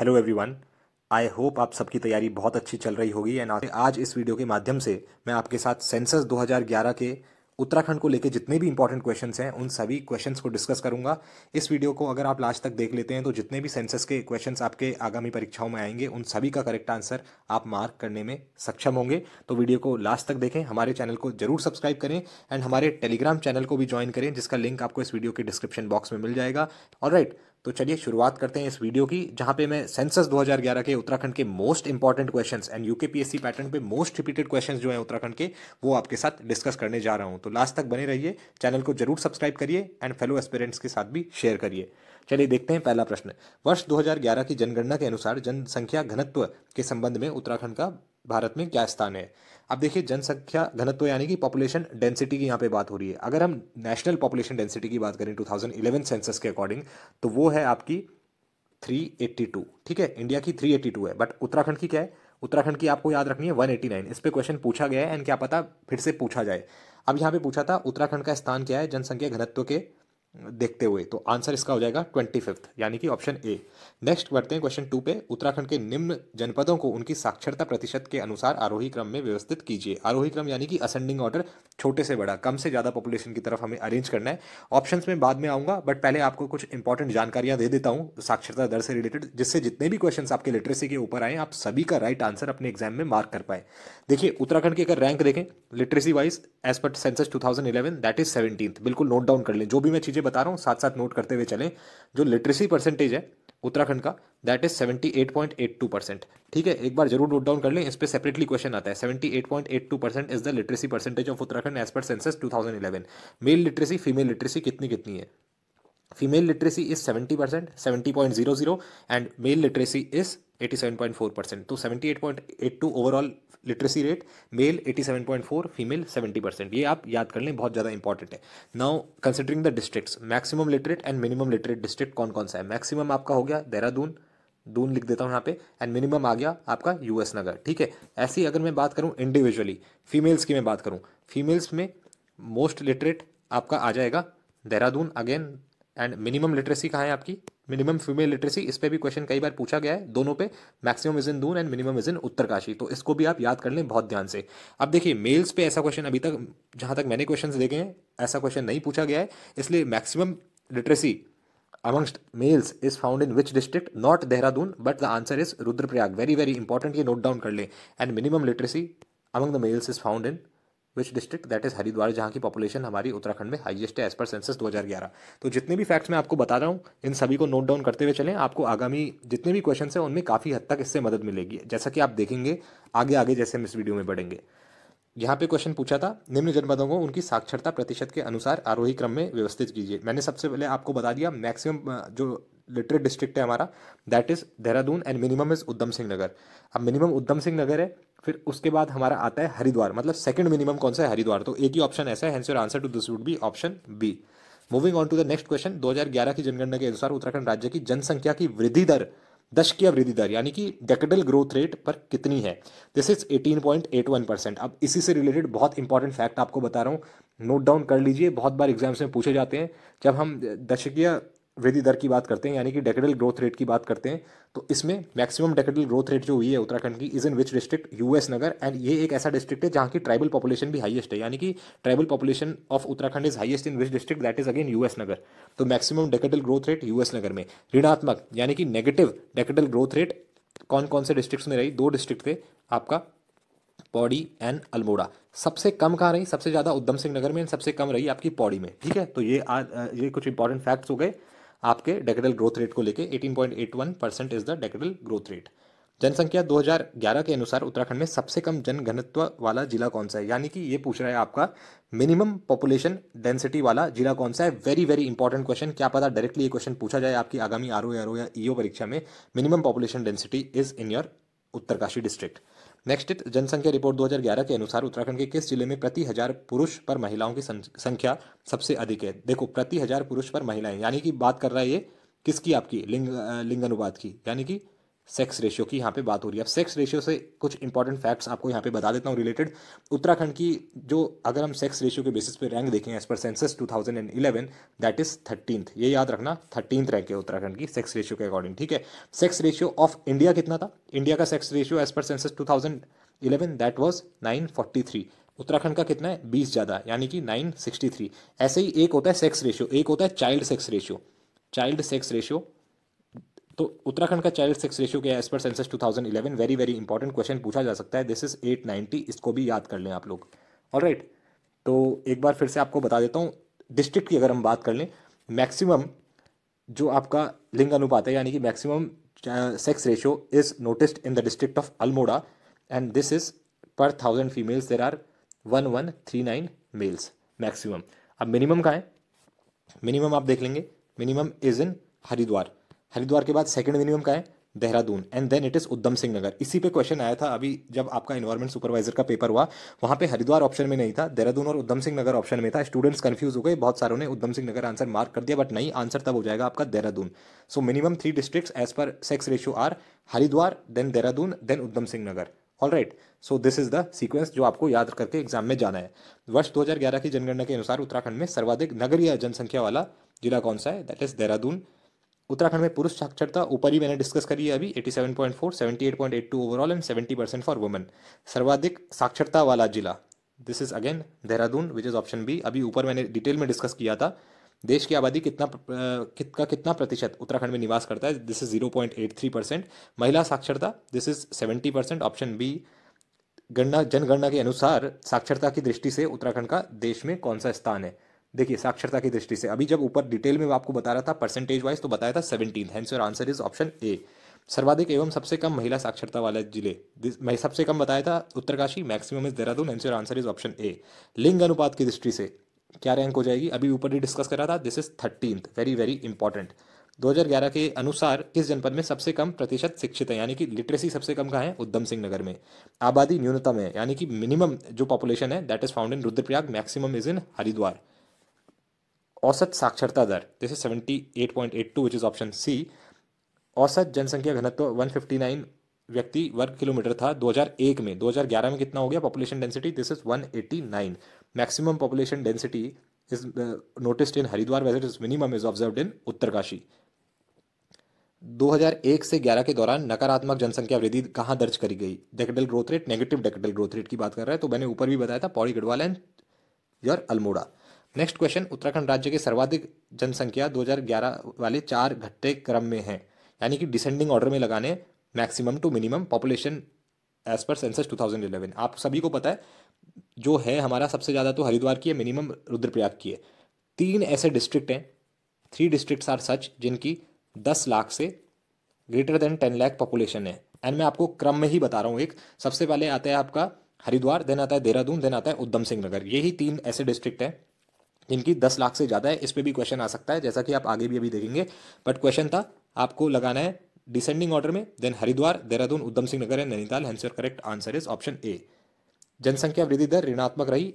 Hello everyone I hope आप सबकी तैयारी बहुत अच्छी चल रही होगी एंड आज इस वीडियो के माध्यम से मैं आपके साथ सेंसस 2011 के उत्तराखंड को लेके जितने भी इंपॉर्टेंट क्वेश्चंस हैं उन सभी क्वेश्चंस को डिस्कस करूंगा इस वीडियो को अगर आप लास्ट तक देख लेते हैं तो जितने भी सेंसस के क्वेश्चन आपके आगामी परीक्षाओं में आएंगे उन सभी का करेक्ट आंसर आप मार्क करने में सक्षम होंगे तो वीडियो को लास्ट तक देखें हमारे चैनल को जरूर सब्सक्राइब करें एंड हमारे टेलीग्राम चैनल को भी ज्वाइन करें जिसका लिंक आपको इस वीडियो के डिस्क्रिप्शन बॉक्स में मिल जाएगा और राइट तो चलिए शुरुआत करते हैं इस वीडियो की जहाँ पे मैं सेंसस 2011 के उत्तराखंड के most important questions and UKPSC pattern पे मोस्ट रिपीटेड क्वेश्चंस जो हैं उत्तराखंड के वो आपके साथ डिस्कस करने जा रहा हूँ तो लास्ट तक बने रहिए चैनल को जरूर सब्सक्राइब करिए एंड फेलो एस्पेरेंट्स के साथ भी शेयर करिए चलिए देखते हैं पहला प्रश्न वर्ष दो की जनगणना के अनुसार जनसंख्या घनत्व के संबंध में उत्तराखंड का भारत में क्या स्थान है अब देखिए जनसंख्या घनत्व यानी कि पॉपुलेशन डेंसिटी की यहाँ पे बात हो रही है अगर हम नेशनल पॉपुलेशन डेंसिटी की बात करें 2011 सेंसस के अकॉर्डिंग तो वो है आपकी 382 ठीक है इंडिया की 382 है बट उत्तराखंड की क्या है उत्तराखंड की आपको याद रखनी है 189 इस पर क्वेश्चन पूछा गया है एंड क्या पता फिर से पूछा जाए अब यहाँ पे पूछा था उत्तराखंड का स्थान क्या है जनसंख्या घनत्व के देखते हुए तो आंसर इसका हो जाएगा ट्वेंटी फिफ्थ यानी कि ऑप्शन ए नेक्स्ट बढ़ते हैं क्वेश्चन टू पे उत्तराखंड के निम्न जनपदों को उनकी साक्षरता प्रतिशत के अनुसार आरोही क्रम में व्यवस्थित कीजिए आरोही क्रम यानी कि असेंडिंग ऑर्डर छोटे से बड़ा कम से ज़्यादा पॉपुलेशन की तरफ हमें अरेंज करना है ऑप्शन में बाद में आऊँगा बट पहले आपको कुछ इंपॉर्टेंट जानकारियां दे देता हूँ साक्षरता दर से रिलेटेड जिससे जितने भी क्वेश्चन आपके लिटरेसी के ऊपर आए आप सभी का राइट आंसर अपने एग्जाम में मार्क कर पाए देखिए उत्तराखंड की अगर रैंक देखें literacy wise as per census two thousand eleven that is seventeen बिल्कुल नोट डाउन कर लें जो भी मैं चीज़ें चीज़ें बता रहा हूँ साथ साथ नोट करते हुए चलें जो लिटरेसी परसेंटेज है उत्तराखंड का that is seventy eight eight point two percent ठीक है एक बार जरूर नोट डाउन कर लें इस पर सेपरेटली क्वेश्चन आता है seventy eight eight point two percent is the literacy percentage of Uttarakhand as per census two thousand eleven male literacy female literacy कितनी कितनी है female literacy is seventy percent seventy point zero zero and male literacy is 87.4 percent तो 78.82 overall literacy rate male 87.4 female 70 percent ये आप याद कर लें बहुत ज़्यादा इंपॉर्टेंट है now considering the districts maximum literate and minimum literate district कौन कौन सा है मैक्सिमम आपका हो गया देहरादून दून लिख देता हूँ यहाँ पे एंड मिनिमम आ गया आपका यूएस नगर ठीक है ऐसी अगर मैं बात करूँ इंडिविजुअली फीमेल्स की मैं बात करूँ फीमेल्स में मोस्ट लिटरेट आपका आ जाएगा Dehradun again and minimum literacy कहाँ है आपकी मिनिमम फीमेल लिटरेसी इस पर भी क्वेश्चन कई बार पूछा गया है दोनों पे maximum is in Doon and minimum is in Uttarkashi तो इसको भी आप याद कर लें बहुत ध्यान से अब देखिए मेल्स पे ऐसा क्वेश्चन अभी तक जहाँ तक मैंने क्वेश्चन देखे हैं ऐसा क्वेश्चन नहीं पूछा गया है इसलिए maximum literacy amongst males is found in which district not Dehradun but the answer is Rudraprayag very very important ये नोट डाउन कर लें and minimum literacy among the males is found in which district that is Haridwar जहाँ की population हमारी उत्तराखंड में highest है as per census 2011 तो जितने भी फैक्ट्स मैं आपको बता रहा हूँ इन सभी को नोट डाउन करते हुए चलें आपको आगामी जितने भी क्वेश्चन हैं उनमें काफ़ी हद तक इससे मदद मिलेगी जैसा कि आप देखेंगे आगे आगे जैसे हम इस वीडियो में बढ़ेंगे यहाँ पे क्वेश्चन पूछा था निम्न जनपदों को उनकी साक्षरता प्रतिशत के अनुसार आरोही क्रम में व्यवस्थित कीजिए मैंने सबसे पहले आपको बता दिया मैक्सिमम जो लिटरेट डिस्ट्रिक्ट है हमारा that is Dehradun and minimum is Udham Singh Nagar अब मिनिमम उधम सिंह नगर है फिर उसके बाद हमारा आता है हरिद्वार मतलब सेकंड मिनिमम कौन सा है हरिद्वार तो एक ही ऑप्शन ऐसा है hence answer to this would be option B moving on to the next question 2011 की जनगणना के अनुसार उत्तराखंड राज्य की जनसंख्या की वृद्धि दर दशकीय वृद्धि दर यानी कि डेकेडल ग्रोथ रेट पर कितनी है दिस इज 18.81 परसेंट अब इसी से रिलेटेड बहुत इंपॉर्टेंट फैक्ट आपको बता रहा हूँ नोट डाउन कर लीजिए बहुत बार एग्जाम्स में पूछे जाते हैं जब हम दशकीय वृद्धि दर की बात करते हैं यानी कि डेकेडल ग्रोथ रेट की बात करते हैं तो इसमें मैक्सिमम डेकेडल ग्रोथ रेट जो हुई है उत्तराखंड की is in which district US Nagar and ये एक ऐसा डिस्ट्रिक्ट है जहाँ की ट्राइबल पॉपुलेशन भी हाइएस्ट है यानी कि tribal population of Uttarakhand is highest in which district that is again US Nagar तो maximum decadal growth rate US Nagar में ऋणात्मक यानी कि नेगेटिव डेकेडल ग्रोथ रेट कौन कौन से डिस्ट्रिक्ट में रही दो डिस्ट्रिक्ट थे आपका पौड़ी एंड अल्मोड़ा सबसे कम कहाँ रही सबसे ज़्यादा उधम सिंह नगर में सबसे कम रही आपकी पौड़ी में ठीक है तो ये आ, ये कुछ इंपॉर्टेंट फैक्ट्स हो गए आपके डेकेडल ग्रोथ रेट को लेके 18.81 percent is the decadal growth rate जनसंख्या 2011 के अनुसार उत्तराखंड में सबसे कम जनघनत्व वाला जिला कौन सा है यानी कि ये पूछ रहा है आपका मिनिमम पॉपुलेशन डेंसिटी वाला जिला कौन सा है वेरी वेरी इंपॉर्टेंट क्वेश्चन क्या पता डायरेक्टली ये क्वेश्चन पूछा जाए आपकी आगामी आर ओ या ईओ e परीक्षा में minimum population density is in your Uttarkashi district next जनसंख्या रिपोर्ट 2011 के अनुसार उत्तराखंड के किस जिले में प्रति हजार पुरुष पर महिलाओं की संख्या सबसे अधिक है देखो प्रति हजार पुरुष पर महिलाएं यानी कि बात कर रहा है ये किसकी आपकी लिंग लिंगानुपात की यानी कि सेक्स रेशियो की यहाँ पे बात हो रही है अब सेक्स रेशियो से कुछ इंपॉर्टेंट फैक्ट्स आपको यहाँ पे बता देता हूँ रिलेटेड उत्तराखंड की जो अगर हम सेक्स रेशियो के बेसिस पे रैंक देखें as per census 2011 that is thirteen ये याद रखना थर्टीन रैंक है उत्तराखंड की सेक्स रेशियो के अकॉर्डिंग ठीक है सेक्स रेशियो ऑफ इंडिया कितना था इंडिया का sex ratio as per census two that was nine Uttarakhand का कितना है बीस ज़्यादा यानी कि नाइन सिक्सटी थ्री ऐसे ही एक होता है सेक्स रेशियो एक होता है child sex ratio child sex ratio तो उत्तराखंड का चाइल्ड सेक्स रेशियो क्या है as per census 2011 very very important question पूछा जा सकता है दिस इज 890 इसको भी याद कर लें आप लोग ऑल राइट right. तो एक बार फिर से आपको बता देता हूँ डिस्ट्रिक्ट की अगर हम बात कर लें मैक्सिमम जो आपका लिंग अनुपात है यानी कि maximum sex ratio is noticed in the district of Almora and this is per thousand females there are one one three nine males maximum अब मिनिमम का है मिनिमम आप देख लेंगे minimum is in Haridwar Haridwar के बाद सेकंड मिनिमम का है Dehradun and then it is Udham Singh नगर इसी पे क्वेश्चन आया था अभी जब आपका इन्वायरमेंट सुपरवाइजर का पेपर हुआ वहां पे हरिद्वार ऑप्शन में नहीं था देहरादून और उद्धम सिंह नगर ऑप्शन में था स्टूडेंट्स कंफ्यूज हो गए बहुत सारों ने उद्धम सिंह नगर आंसर मार्क कर दिया बट नहीं आंसर तब हो जाएगा आपका Dehradun so minimum three district as per sex ratio are Haridwar then Dehradun then Udham Singh Nagar all right so this is the sequence जो आपको याद करके एग्जाम में जाना है वर्ष 2011 की जनगणना के अनुसार उत्तराखंड में सर्वाधिक नगरीय जनसंख्या वाला जिला कौन सा है दैट इज देहरादून उत्तराखंड में पुरुष साक्षरता ऊपर ही मैंने डिस्कस करी है अभी 87.4, 78.82 overall and 70 percent for women सर्वाधिक साक्षरता वाला जिला this is again Dehradun which is option B अभी ऊपर मैंने डिटेल में डिस्कस किया था देश की आबादी कितना कित का कितना प्रतिशत उत्तराखंड में निवास करता है दिस इज थ्री परसेंट महिला साक्षरता this is seventy percent option B गणना जनगणना के अनुसार साक्षरता की दृष्टि से उत्तराखंड का देश में कौन सा स्थान है देखिए साक्षरता की दृष्टि से अभी जब ऊपर डिटेल में आपको बता रहा था परसेंटेज वाइज तो बताया था seventeen hence your answer is option A सर्वाधिक एवं सबसे कम महिला साक्षरता वाले जिले मैं सबसे कम बताया था Uttarkashi maximum is Dehradun hence your answer is option A लिंग अनुपात की दृष्टि से क्या रैंक हो जाएगी अभी ऊपर ही डिस्कस करा था this is thirteenth very very important 2011 के अनुसार किस जनपद में सबसे कम प्रतिशत शिक्षित है यानी कि लिटरेसी सबसे कम कहाँ है उद्धम सिंह नगर में आबादी न्यूनतम है यानी कि मिनिमम जो पॉपुलेशन है that is found in Rudraprayag maximum is in Haridwar औसत साक्षरता दर point eight two which is option C औसत जनसंख्या घनत्व नाइन व्यक्ति वर्ग किलोमीटर था 2001 में 2011 में कितना हो गया population density this is 189 maximum population density is noticed in Haridwar whereas is minimum is observe in Uttarkashi 2001 से 11 के दौरान नकारात्मक जनसंख्या वृद्धि कहाँ दर्ज करी गई decadal growth rate negative decadal growth rate की बात कर रहा है तो मैंने ऊपर भी बताया था Pauri Garhwal and your Almora next question Uttarakhand राज्य के सर्वाधिक जनसंख्या 2011 वाले चार घट्टे क्रम में हैं यानी कि डिसेंडिंग ऑर्डर में लगाने maximum to minimum population as per census 2011 आप सभी को पता है जो है हमारा सबसे ज़्यादा तो हरिद्वार की है मिनिमम रुद्रप्रयाग की है तीन ऐसे डिस्ट्रिक्ट हैं थ्री डिस्ट्रिक्ट आर सच जिनकी दस लाख से greater than ten lakh population है एंड मैं आपको क्रम में ही बता रहा हूँ एक सबसे पहले आता है आपका हरिद्वार देन आता है देहरादून देन आता है उधम सिंह नगर यही तीन ऐसे डिस्ट्रिक्ट हैं जिनकी दस लाख से ज़्यादा है इस पर भी क्वेश्चन आ सकता है जैसा कि आप आगे भी अभी देखेंगे बट क्वेश्चन था आपको लगाना है डिसेंडिंग ऑर्डर में then Haridwar Dehradun Udham Singh Nagar and Nainital hence your correct answer is option A जनसंख्या वृद्धि दर ऋणात्मक रही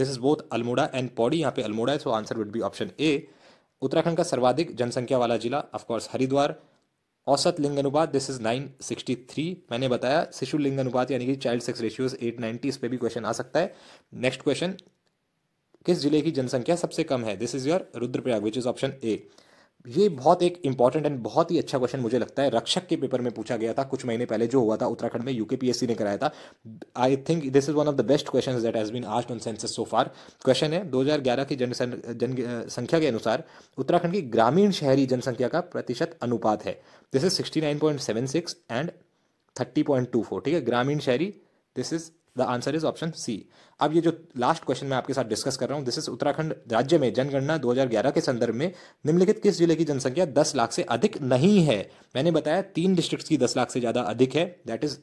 this is both Almora and Pauri यहाँ पे अल्मोड़ा है so answer would be option A Uttarakhand का सर्वाधिक जनसंख्या वाला जिला ऑफकोर्स हरिद्वार औसत लिंग अनुपात this is nine sixty three मैंने बताया शिशु लिंग अनुपात यानी कि child sex ratios eight ninety इस पर भी क्वेश्चन आ सकता है नेक्स्ट क्वेश्चन किस जिले की जनसंख्या सबसे कम है this is your Rudraprayag which is option A ये बहुत एक इंपॉर्टेंट एंड बहुत ही अच्छा क्वेश्चन मुझे लगता है रक्षक के पेपर में पूछा गया था कुछ महीने पहले जो हुआ था उत्तराखंड में यूकेपीएससी ने कराया था I think this is one of the best question that has been asked on census so far question है 2011 की जनसंख्या के अनुसार उत्तराखंड की ग्रामीण शहरी जनसंख्या का प्रतिशत अनुपात है this is sixty and thirty ठीक है ग्रामीण शहरी this is the answer is option C अब ये जो लास्ट क्वेश्चन मैं आपके साथ डिस्कस कर रहा हूँ दिस इज उत्तराखंड राज्य में जनगणना 2011 के संदर्भ में निम्नलिखित किस जिले की जनसंख्या 10 लाख से अधिक नहीं है मैंने बताया तीन डिस्ट्रिक्ट की 10 लाख से ज़्यादा अधिक है that is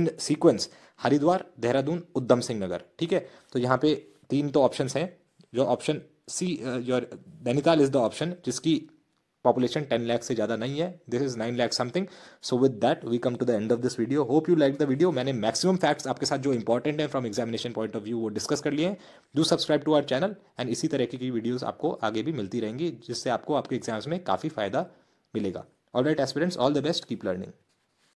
in sequence Haridwar Dehradun Udham Singh नगर ठीक है तो यहाँ पे तीन तो ऑप्शन हैं जो option C your Nainital is the option जिसकी पॉपुलेशन टेन लैख से ज़्यादा नहीं है this is nine lakh something so with that we come to the end of this video hope you like the video मैंने मैक्सिमम फैक्ट्स आपके साथ जो इंपॉर्टेंट है from examination point of view वो डिस्कस कर लिए हैं do subscribe to our channel and इसी तरह की वीडियोज़ आपको आगे भी मिलती रहेंगी जिससे आपको आपके एग्जाम्स में काफ़ी फ़ायदा मिलेगा all right aspirants all the best keep learning